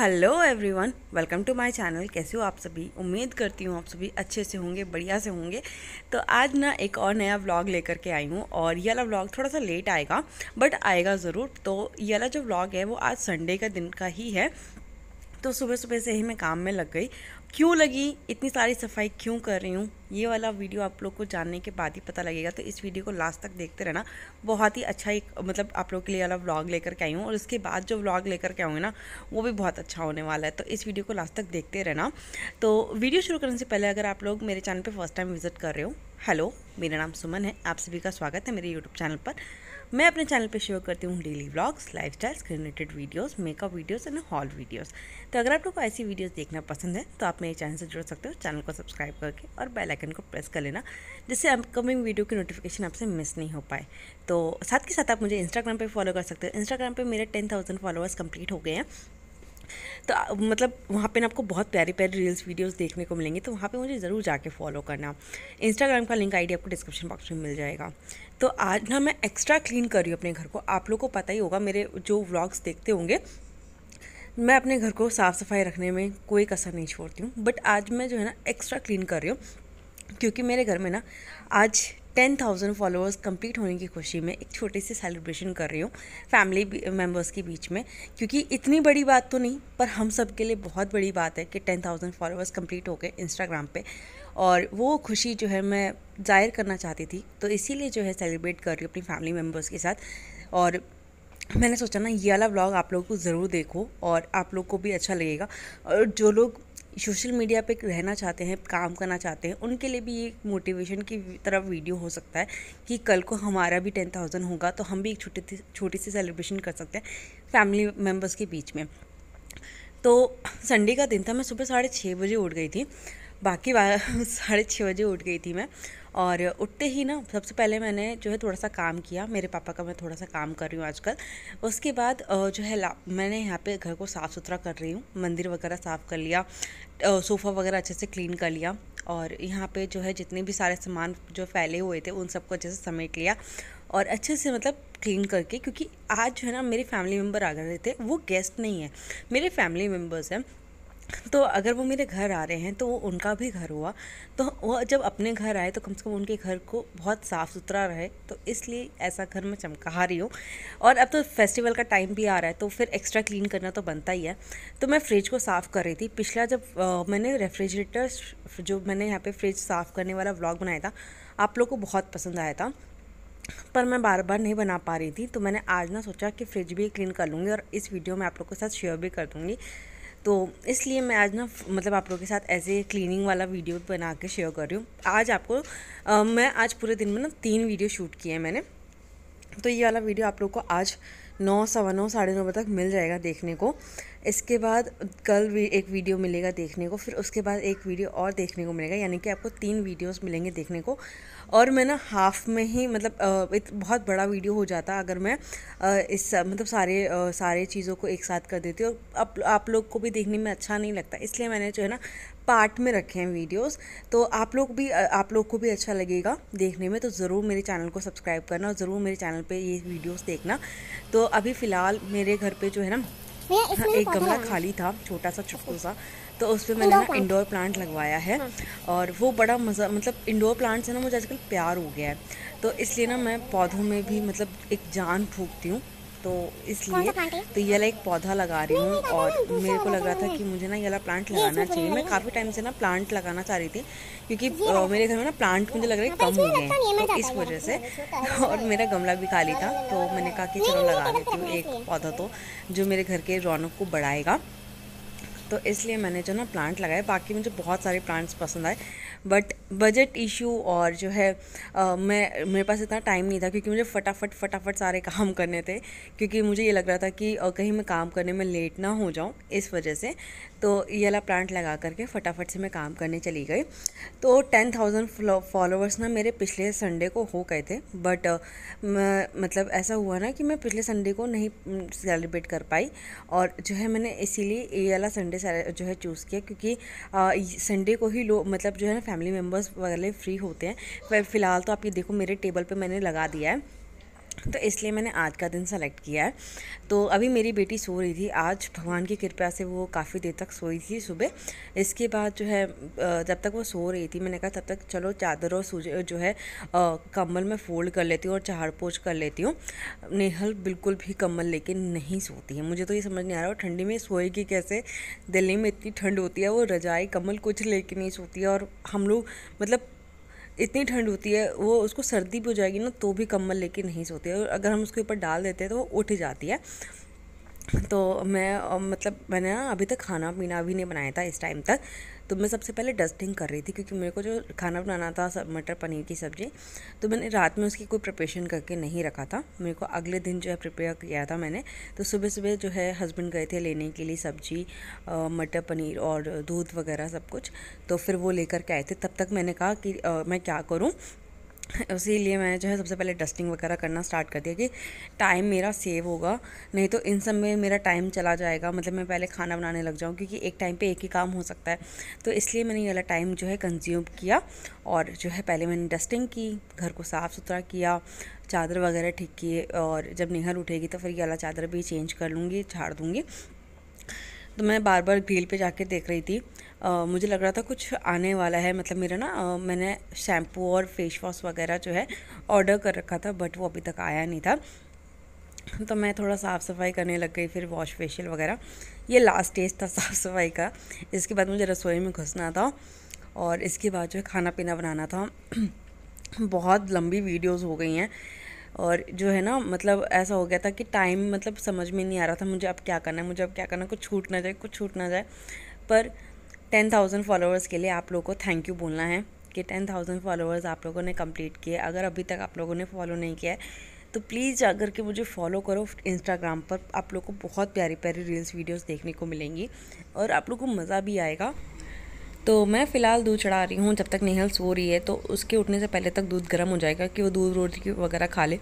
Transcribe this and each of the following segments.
Hello everyone welcome to my channel कैसे हो आप सभी उम्मीद करती हूँ आप सभी अच्छे से होंगे बढ़िया से होंगे तो आज ना एक और नया व्लॉग लेकर के आई हूँ और ये वाला व्लॉग थोड़ा सा लेट आएगा बट आएगा ज़रूर तो ये वाला जो व्लॉग है वो आज संडे का दिन का ही है तो सुबह सुबह से ही मैं काम में लग गई क्यों लगी इतनी सारी सफाई क्यों कर रही हूँ ये वाला वीडियो आप लोग को जानने के बाद ही पता लगेगा तो इस वीडियो को लास्ट तक देखते रहना बहुत ही अच्छा एक मतलब आप लोग के लिए वाला व्लॉग लेकर के आई हूँ और उसके बाद जो व्लॉग लेकर के आऊँगी ना वो भी बहुत अच्छा होने वाला है तो इस वीडियो को लास्ट तक देखते रहना तो वीडियो शुरू करने से पहले अगर आप लोग मेरे चैनल पर फर्स्ट टाइम विजिट कर रहे हो हेलो मेरा नाम सुमन है आप सभी का स्वागत है मेरे यूट्यूब चैनल पर मैं अपने चैनल पे शेयर करती हूँ daily blogs lifestyles related videos makeup videos and haul videos तो अगर आप लोग को ऐसी वीडियोस देखना पसंद है तो आप मेरे चैनल से जुड़ सकते हो चैनल को सब्सक्राइब करके और बेल आइकन को प्रेस कर लेना जिससे अपकमिंग वीडियो की नोटिफिकेशन आपसे मिस नहीं हो पाए तो साथ के साथ आप मुझे इंस्टाग्राम पर फॉलो कर सकते हो इंस्टाग्राम पर मेरे टेन थाउजेंड फॉलोअर्स कंप्लीट हो गए हैं तो मतलब वहाँ पे ना आपको बहुत प्यारी प्यारी रील्स वीडियोस देखने को मिलेंगे तो वहाँ पे मुझे ज़रूर जाके फॉलो करना इंस्टाग्राम का लिंक आईडी आपको डिस्क्रिप्शन बॉक्स में मिल जाएगा तो आज ना मैं एक्स्ट्रा क्लीन कर रही हूँ अपने घर को आप लोग को पता ही होगा मेरे जो व्लॉग्स देखते होंगे मैं अपने घर को साफ़ सफाई रखने में कोई कसर नहीं छोड़ती हूँ बट आज मैं जो है ना एक्स्ट्रा क्लीन कर रही हूँ क्योंकि मेरे घर में ना आज टेन थाउजेंड फॉलोअर्स कम्प्लीट होने की खुशी में एक छोटी सी सेलिब्रेशन कर रही हूँ फैमिली मेम्बर्स के बीच में क्योंकि इतनी बड़ी बात तो नहीं पर हम सब के लिए बहुत बड़ी बात है कि टेन थाउजेंड फॉलोअर्स कम्प्लीट हो गए इंस्टाग्राम पर और वो खुशी जो है मैं जाहिर करना चाहती थी तो इसीलिए जो है सेलिब्रेट कर रही हूँ अपनी फैमिली मेम्बर्स के साथ और मैंने सोचा ना ये वाला व्लॉग आप लोगों को ज़रूर देखो और आप लोग को भी अच्छा लगेगा और जो लोग सोशल मीडिया पे रहना चाहते हैं काम करना चाहते हैं उनके लिए भी ये एक मोटिवेशन की तरह वीडियो हो सकता है कि कल को हमारा भी टेन थाउजेंड होगा तो हम भी एक छोटी छोटी सी सेलिब्रेशन कर सकते हैं फैमिली मेम्बर्स के बीच में तो संडे का दिन था मैं सुबह साढ़े छः बजे उठ गई थी बाकी साढ़े छः बजे उठ गई थी मैं और उठते ही ना सबसे पहले मैंने जो है थोड़ा सा काम किया मेरे पापा का मैं थोड़ा सा काम कर रही हूँ आजकल उसके बाद जो है मैंने यहाँ पे घर को साफ़ सुथरा कर रही हूँ मंदिर वगैरह साफ़ कर लिया सोफ़ा वगैरह अच्छे से क्लीन कर लिया और यहाँ पे जो है जितने भी सारे सामान जो फैले हुए थे उन सबको अच्छे से समेट लिया और अच्छे से मतलब क्लीन करके क्योंकि आज जो है ना मेरे फैमिली मेम्बर आ गए थे वो गेस्ट नहीं है मेरे फैमिली मेम्बर्स हैं तो अगर वो मेरे घर आ रहे हैं तो वो उनका भी घर हुआ तो वो जब अपने घर आए तो कम से कम उनके घर को बहुत साफ़ सुथरा रहे तो इसलिए ऐसा घर मैं चमका रही हूँ और अब तो फेस्टिवल का टाइम भी आ रहा है तो फिर एक्स्ट्रा क्लीन करना तो बनता ही है तो मैं फ्रिज को साफ़ कर रही थी पिछला जब आ, मैंने रेफ्रिजरेटर जो मैंने यहाँ पर फ्रिज साफ़ करने वाला व्लॉग बनाया था आप लोग को बहुत पसंद आया था पर मैं बार बार नहीं बना पा रही थी तो मैंने आज ना सोचा कि फ्रिज भी क्लीन कर लूँगी और इस वीडियो में आप लोग के साथ शेयर भी कर दूँगी तो इसलिए मैं आज ना मतलब आप लोगों के साथ ऐसे क्लीनिंग वाला वीडियो बना के शेयर कर रही हूँ आज आपको आ, मैं आज पूरे दिन में ना तीन वीडियो शूट किए हैं मैंने तो ये वाला वीडियो आप लोग को आज नौ सवा नौ साढ़े नौ बजे तक मिल जाएगा देखने को इसके बाद कल भी एक वीडियो मिलेगा देखने को फिर उसके बाद एक वीडियो और देखने को मिलेगा यानी कि आपको तीन वीडियोस मिलेंगे देखने को और मैं ना हाफ़ में ही मतलब एक बहुत बड़ा वीडियो हो जाता अगर मैं इस मतलब सारे सारे चीज़ों को एक साथ कर देती और आप, आप लोग को भी देखने में अच्छा नहीं लगता इसलिए मैंने जो है ना पार्ट में रखे हैं वीडियोस तो आप लोग भी आप लोग को भी अच्छा लगेगा देखने में तो ज़रूर मेरे चैनल को सब्सक्राइब करना और ज़रूर मेरे चैनल पे ये वीडियोस देखना तो अभी फ़िलहाल मेरे घर पे जो है ना हाँ, एक गमला खाली था छोटा सा छोटा सा तो उसमें मैंने ना इंडोर प्लांट लगवाया है हाँ। और वो बड़ा मज़ा मतलब इंडोर प्लांट से ना मुझे आजकल प्यार हो गया है तो इसलिए ना मैं पौधों में भी मतलब एक जान फूकती हूँ तो इसलिए तो ये वाला एक पौधा लगा रही हूँ और मेरे को लग रहा था कि मुझे ना ये वाला प्लांट लगाना चाहिए मैं काफ़ी टाइम से ना प्लांट लगाना चाह रही थी क्योंकि मेरे घर में ना प्लांट मुझे लग रहा है कम हो गए तो इस वजह से और मेरा गमला भी खाली था तो मैंने कहा कि चलो लगा देती हूँ एक पौधा तो जो मेरे घर के रौनक को बढ़ाएगा तो इसलिए मैंने जो ना प्लांट लगाए बाकी मुझे बहुत सारे प्लांट्स पसंद आए बट बजट इशू और जो है आ, मैं मेरे पास इतना टाइम नहीं था क्योंकि मुझे फटाफट फटाफट सारे काम करने थे क्योंकि मुझे ये लग रहा था कि कहीं मैं काम करने में लेट ना हो जाऊँ इस वजह से तो ये वाला प्लांट लगा करके फटाफट से मैं काम करने चली गई तो टेन थाउजेंड फॉलोअर्स ना मेरे पिछले संडे को हो गए थे बट मतलब ऐसा हुआ ना कि मैं पिछले संडे को नहीं सेलिब्रेट कर पाई और जो है मैंने इसीलिए ये वाला संडे जो है चूज़ किया क्योंकि संडे को ही लोग मतलब जो है फैमिली मेम्बर्स वगैरह फ्री होते हैं फिलहाल तो आप ये देखो मेरे टेबल पर मैंने लगा दिया है तो इसलिए मैंने आज का दिन सेलेक्ट किया है तो अभी मेरी बेटी सो रही थी आज भगवान की कृपा से वो काफ़ी देर तक सोई थी सुबह इसके बाद जो है जब तक वो सो रही थी मैंने कहा तब तक चलो चादर और सूज जो है कम्बल में फ़ोल्ड कर लेती हूँ और झाड़ कर लेती हूँ नेहल बिल्कुल भी कम्बल लेके नहीं सोती है मुझे तो ये समझ नहीं आ रहा और ठंडी में सोएगी कैसे दिल्ली में इतनी ठंड होती है वो रजाई कम्बल कुछ लेके नहीं सोती है और हम लोग मतलब इतनी ठंड होती है वो उसको सर्दी भी हो जाएगी ना तो भी कम्बल लेके नहीं है और अगर हम उसके ऊपर डाल देते हैं तो वो उठ जाती है तो मैं मतलब मैंने ना अभी तक खाना पीना भी नहीं बनाया था इस टाइम तक तो मैं सबसे पहले डस्टिंग कर रही थी क्योंकि मेरे को जो खाना बनाना था सब मटर पनीर की सब्ज़ी तो मैंने रात में उसकी कोई प्रिपरेशन करके नहीं रखा था मेरे को अगले दिन जो है प्रिपेयर किया था मैंने तो सुबह सुबह जो है हस्बैंड गए थे लेने के लिए सब्ज़ी मटर पनीर और दूध वगैरह सब कुछ तो फिर वो लेकर के आए थे तब तक मैंने कहा कि आ, मैं क्या करूँ उसी मैंने जो है सबसे पहले डस्टिंग वगैरह करना स्टार्ट कर दिया कि टाइम मेरा सेव होगा नहीं तो इन सब में मेरा टाइम चला जाएगा मतलब मैं पहले खाना बनाने लग जाऊँ क्योंकि एक टाइम पे एक ही काम हो सकता है तो इसलिए मैंने ये वाला टाइम जो है कंज्यूम किया और जो है पहले मैंने डस्टिंग की घर को साफ़ सुथरा किया चादर वगैरह ठीक किए और जब निहर उठेगी तो फिर ये वाला चादर भी चेंज कर लूँगी झाड़ दूँगी तो मैं बार बार भील पे जाके देख रही थी मुझे लग रहा था कुछ आने वाला है मतलब मेरा ना मैंने शैम्पू और फेस वॉश वगैरह जो है ऑर्डर कर रखा था बट वो अभी तक आया नहीं था तो मैं थोड़ा साफ़ सफाई करने लग गई फिर वॉश फेशियल वगैरह ये लास्ट स्टेज था साफ़ सफाई का इसके बाद मुझे रसोई में घुसना था और इसके बाद जो है खाना पीना बनाना था बहुत लंबी वीडियोस हो गई हैं और जो है ना मतलब ऐसा हो गया था कि टाइम मतलब समझ में नहीं आ रहा था मुझे अब क्या करना है मुझे अब क्या करना है कुछ छूट ना जाए कुछ छूट ना जाए पर टेन थाउजेंड फॉलोअर्स के लिए आप लोगों को थैंक यू बोलना है कि टेन थाउजेंड फॉलोअर्स आप लोगों ने कंप्लीट किए अगर अभी तक आप लोगों ने फॉलो नहीं किया है तो प्लीज़ अगर के मुझे फॉलो करो इंस्टाग्राम पर आप लोग को बहुत प्यारी प्यारी रील्स वीडियोस देखने को मिलेंगी और आप लोग को मज़ा भी आएगा तो मैं फ़िलहाल दूध चढ़ा रही हूँ जब तक नेहल सो रही है तो उसके उठने से पहले तक दूध गर्म हो जाएगा कि वो दूध रोटी वगैरह खा ले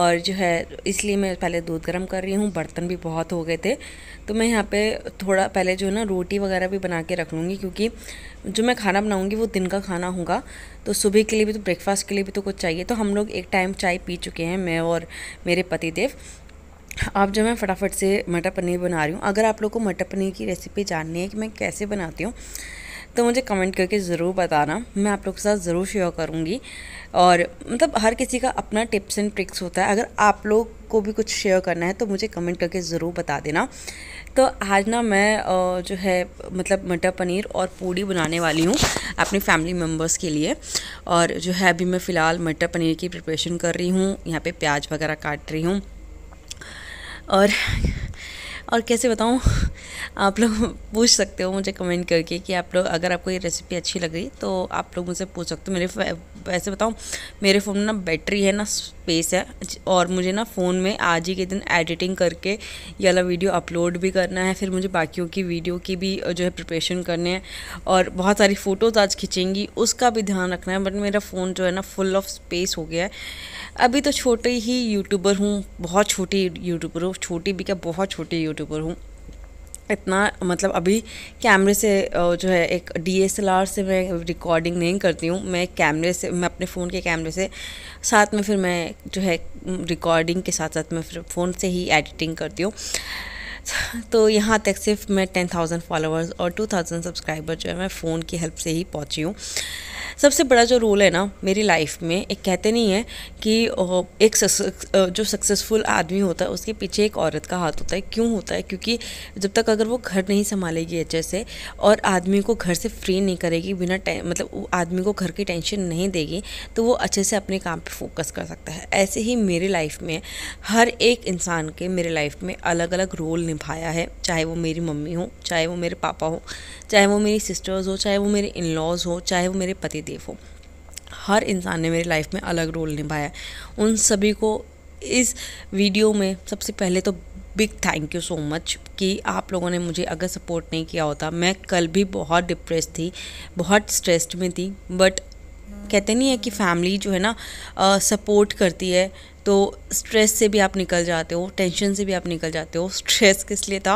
और जो है इसलिए मैं पहले दूध गर्म कर रही हूँ बर्तन भी बहुत हो गए थे तो मैं यहाँ पे थोड़ा पहले जो है ना रोटी वगैरह भी बना के रख लूँगी क्योंकि जो मैं खाना बनाऊँगी वो दिन का खाना होगा तो सुबह के लिए भी तो ब्रेकफास्ट के लिए भी तो कुछ चाहिए तो हम लोग एक टाइम चाय पी चुके हैं मैं और मेरे पति देव आप जो मैं फटाफट से मटर पनीर बना रही हूँ अगर आप लोग को मटर पनीर की रेसिपी जाननी है कि मैं कैसे बनाती हूँ तो मुझे कमेंट करके ज़रूर बताना मैं आप लोग के साथ ज़रूर शेयर करूँगी और मतलब हर किसी का अपना टिप्स एंड ट्रिक्स होता है अगर आप लोग को भी कुछ शेयर करना है तो मुझे कमेंट करके ज़रूर बता देना तो आज ना मैं जो है मतलब मटर पनीर और पूड़ी बनाने वाली हूँ अपनी फैमिली मेम्बर्स के लिए और जो है अभी मैं फ़िलहाल मटर पनीर की प्रिपरेशन कर रही हूँ यहाँ पे प्याज वगैरह काट रही हूँ और और कैसे बताऊँ आप लोग पूछ सकते हो मुझे कमेंट करके कि आप लोग अगर आपको ये रेसिपी अच्छी लग रही तो आप लोग मुझसे पूछ सकते हो मेरे वैसे बताऊँ मेरे फ़ोन में ना बैटरी है ना स्पेस है और मुझे ना फ़ोन में आज ही के दिन एडिटिंग करके ये वाला वीडियो अपलोड भी करना है फिर मुझे बाकियों की वीडियो की भी जो है प्रिपरेशन करने हैं और बहुत सारी फ़ोटोज़ आज खींचेंगी उसका भी ध्यान रखना है बट मेरा फ़ोन जो है ना फुल ऑफ स्पेस हो गया है अभी तो छोटे ही यूट्यूबर हूँ बहुत छोटी यूट्यूबर हूँ छोटी भी क्या बहुत छोटी यूट्यूबर हूँ इतना मतलब अभी कैमरे से जो है एक डी से मैं रिकॉर्डिंग नहीं करती हूँ मैं कैमरे से मैं अपने फ़ोन के कैमरे से साथ में फिर मैं जो है रिकॉर्डिंग के साथ साथ मैं फिर फ़ोन से ही एडिटिंग करती हूँ तो यहाँ तक सिर्फ मैं टेन थाउजेंड फॉलोअर्स और टू थाउजेंड सब्सक्राइबर जो है मैं फ़ोन की हेल्प से ही पहुँची हूँ सबसे बड़ा जो रोल है ना मेरी लाइफ में एक कहते नहीं है कि एक जो सक्सेसफुल आदमी होता है उसके पीछे एक औरत का हाथ होता है क्यों होता है क्योंकि जब तक अगर वो घर नहीं संभालेगी अच्छे से और आदमी को घर से फ्री नहीं करेगी बिना मतलब आदमी को घर की टेंशन नहीं देगी तो वो अच्छे से अपने काम पर फोकस कर सकता है ऐसे ही मेरी लाइफ में हर एक इंसान के मेरे लाइफ में अलग अलग रोल निभाया है चाहे वो मेरी मम्मी हो चाहे वो मेरे पापा हो चाहे वो मेरी सिस्टर्स हो चाहे वो मेरे इन लॉज़ हो चाहे वो मेरे पति एक्टिव हो हर इंसान ने मेरी लाइफ में अलग रोल निभाया उन सभी को इस वीडियो में सबसे पहले तो big thank you so much कि आप लोगों ने मुझे अगर सपोर्ट नहीं किया होता मैं कल भी बहुत डिप्रेस थी बहुत स्ट्रेस्ड में थी बट कहते नहीं है कि फैमिली जो है ना सपोर्ट करती है तो स्ट्रेस से भी आप निकल जाते हो टेंशन से भी आप निकल जाते हो स्ट्रेस किस लिए था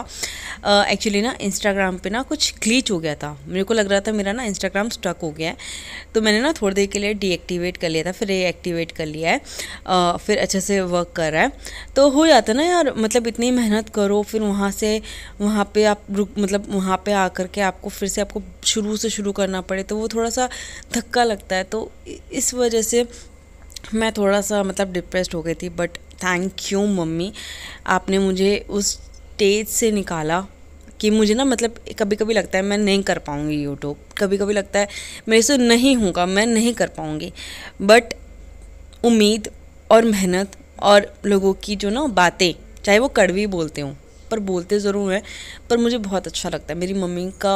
एक्चुअली ना इंस्टाग्राम पे ना कुछ क्लीच हो गया था मेरे को लग रहा था मेरा ना इंस्टाग्राम स्टक हो गया है तो मैंने ना थोड़ी देर के लिए डीएक्टिवेट कर लिया था फिर रीएक्टिवेट कर लिया है आ, फिर अच्छे से वर्क कर रहा है तो हो जाता ना यार मतलब इतनी मेहनत करो फिर वहाँ से वहाँ पर आप मतलब वहाँ पर आ के आपको फिर से आपको शुरू से शुरू करना पड़े तो वो थोड़ा सा धक्का लगता है तो इस वजह से मैं थोड़ा सा मतलब डिप्रेस्ड हो गई थी बट थैंक यू मम्मी आपने मुझे उस स्टेज से निकाला कि मुझे ना मतलब कभी कभी लगता है मैं नहीं कर पाऊँगी यूट्यूब कभी कभी लगता है मेरे से नहीं होगा मैं नहीं कर पाऊँगी बट उम्मीद और मेहनत और लोगों की जो ना बातें चाहे वो कड़वी बोलते हों पर बोलते ज़रूर हैं पर मुझे बहुत अच्छा लगता है मेरी मम्मी का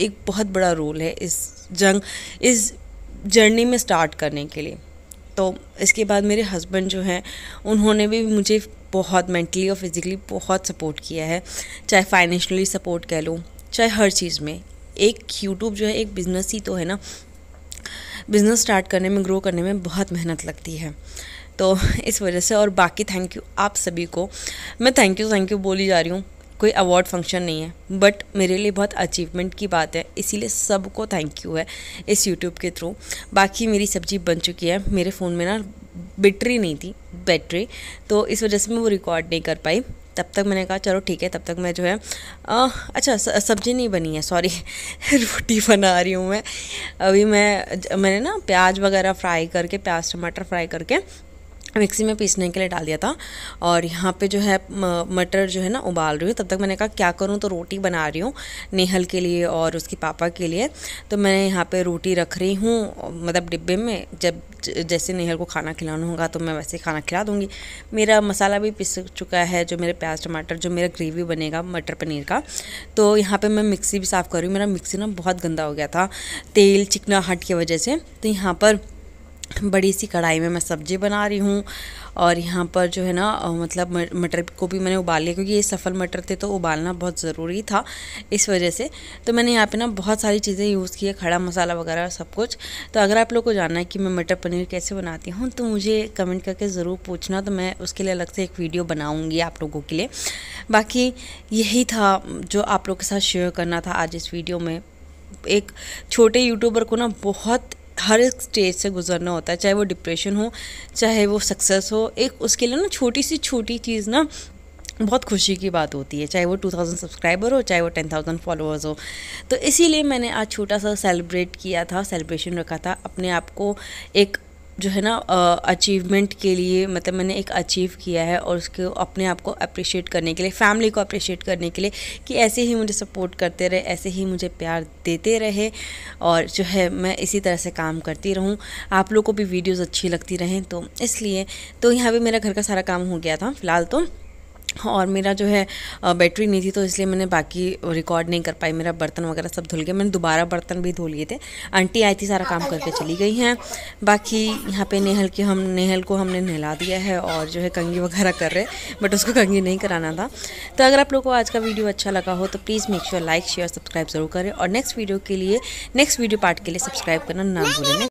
एक बहुत बड़ा रोल है इस जंग इस जर्नी में स्टार्ट करने के लिए तो इसके बाद मेरे हस्बैंड जो हैं उन्होंने भी मुझे बहुत मेंटली और फिज़िकली बहुत सपोर्ट किया है चाहे फाइनेंशली सपोर्ट कह लो चाहे हर चीज़ में एक यूट्यूब जो है एक बिज़नेस ही तो है ना बिज़नेस स्टार्ट करने में ग्रो करने में बहुत मेहनत लगती है तो इस वजह से और बाकी थैंक यू आप सभी को मैं थैंक यू थैंक यू बोली जा रही हूँ कोई अवार्ड फंक्शन नहीं है बट मेरे लिए बहुत अचीवमेंट की बात है इसीलिए सबको थैंक यू है इस यूट्यूब के थ्रू बाकी मेरी सब्ज़ी बन चुकी है मेरे फ़ोन में ना बैटरी नहीं थी बैटरी तो इस वजह से मैं वो रिकॉर्ड नहीं कर पाई तब तक मैंने कहा चलो ठीक है तब तक मैं जो है आ, अच्छा सब्ज़ी नहीं बनी है सॉरी रोटी बना रही हूँ मैं अभी मैं मैंने ना प्याज वगैरह फ्राई करके प्याज टमाटर फ्राई करके मिक्सी में पीसने के लिए डाल दिया था और यहाँ पे जो है मटर जो है ना उबाल रही हूँ तब तक मैंने कहा क्या करूँ तो रोटी बना रही हूँ नेहल के लिए और उसके पापा के लिए तो मैं यहाँ पे रोटी रख रही हूँ मतलब डिब्बे में जब जैसे नेहल को खाना खिलाना होगा तो मैं वैसे खाना खिला दूँगी मेरा मसाला भी पिस चुका है जो मेरे प्याज टमाटर जो मेरा ग्रेवी बनेगा मटर पनीर का तो यहाँ पर मैं मिक्सी भी साफ़ कर रही हूँ मेरा मिक्सी ना बहुत गंदा हो गया था तेल चिकनाहट की वजह से तो यहाँ पर बड़ी सी कढ़ाई में मैं सब्ज़ी बना रही हूँ और यहाँ पर जो है ना मतलब मटर को भी मैंने उबाल लिया क्योंकि ये सफ़ल मटर थे तो उबालना बहुत ज़रूरी था इस वजह से तो मैंने यहाँ पे ना बहुत सारी चीज़ें यूज़ की है खड़ा मसाला वगैरह सब कुछ तो अगर आप लोग को जानना है कि मैं मटर पनीर कैसे बनाती हूँ तो मुझे कमेंट करके ज़रूर पूछना तो मैं उसके लिए अलग से एक वीडियो बनाऊँगी आप लोगों के लिए बाकी यही था जो आप लोग के साथ शेयर करना था आज इस वीडियो में एक छोटे यूट्यूबर को ना बहुत हर एक स्टेज से गुजरना होता है चाहे वो डिप्रेशन हो चाहे वो सक्सेस हो एक उसके लिए ना छोटी सी छोटी चीज़ ना बहुत खुशी की बात होती है चाहे वो टू थाउजेंड सब्सक्राइबर हो चाहे वो टेन थाउजेंड फॉलोअर्स हो तो इसीलिए मैंने आज छोटा सा सेलिब्रेट किया था सेलिब्रेशन रखा था अपने आप को एक जो है ना अचीवमेंट के लिए मतलब मैंने एक अचीव किया है और उसको अपने आप को अप्रिशिएट करने के लिए फैमिली को अप्रिशिएट करने के लिए कि ऐसे ही मुझे सपोर्ट करते रहे ऐसे ही मुझे प्यार देते रहे और जो है मैं इसी तरह से काम करती रहूँ आप लोग को भी वीडियोज़ अच्छी लगती रहें तो इसलिए तो यहाँ पर मेरा घर का सारा काम हो गया था फ़िलहाल तो और मेरा जो है बैटरी नहीं थी तो इसलिए मैंने बाकी रिकॉर्ड नहीं कर पाई मेरा बर्तन वगैरह सब धुल गया मैंने दोबारा बर्तन भी धो लिए थे आंटी आई थी सारा काम करके चली गई हैं बाकी यहाँ पे नेहल के हम नेहल को हमने नहला दिया है और जो है कंगी वगैरह कर रहे बट उसको कंगी नहीं कराना था तो अगर आप लोग को आज का वीडियो अच्छा लगा हो तो please make sure like share subscribe ज़रूर करें और नेक्स्ट वीडियो के लिए नेक्स्ट वीडियो पार्ट के लिए सब्सक्राइब करना ना भूलें